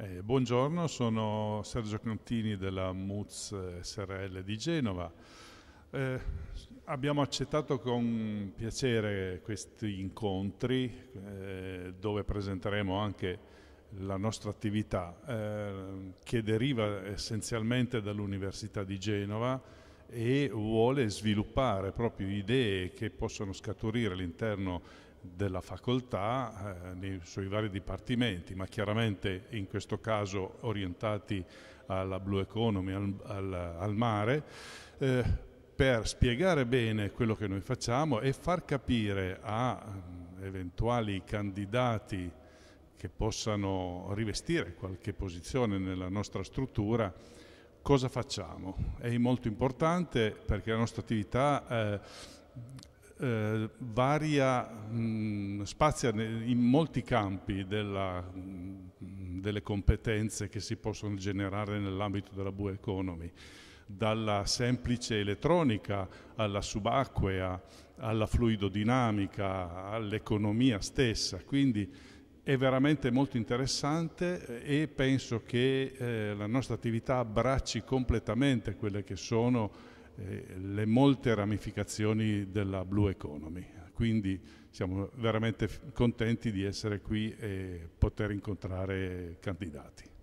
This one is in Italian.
Eh, buongiorno, sono Sergio Contini della MUZ SRL di Genova. Eh, abbiamo accettato con piacere questi incontri eh, dove presenteremo anche la nostra attività eh, che deriva essenzialmente dall'Università di Genova e vuole sviluppare proprio idee che possono scaturire all'interno della facoltà eh, nei suoi vari dipartimenti, ma chiaramente in questo caso orientati alla blue economy, al, al, al mare, eh, per spiegare bene quello che noi facciamo e far capire a mm, eventuali candidati che possano rivestire qualche posizione nella nostra struttura cosa facciamo. È molto importante perché la nostra attività eh, eh, varia, mh, mm, spazia in molti campi della, mh, mm, delle competenze che si possono generare nell'ambito della Blue Economy, dalla semplice elettronica alla subacquea, alla fluidodinamica, all'economia stessa. Quindi è veramente molto interessante e penso che eh, la nostra attività abbracci completamente quelle che sono eh, le molte ramificazioni della Blue Economy. Quindi siamo veramente contenti di essere qui e poter incontrare candidati.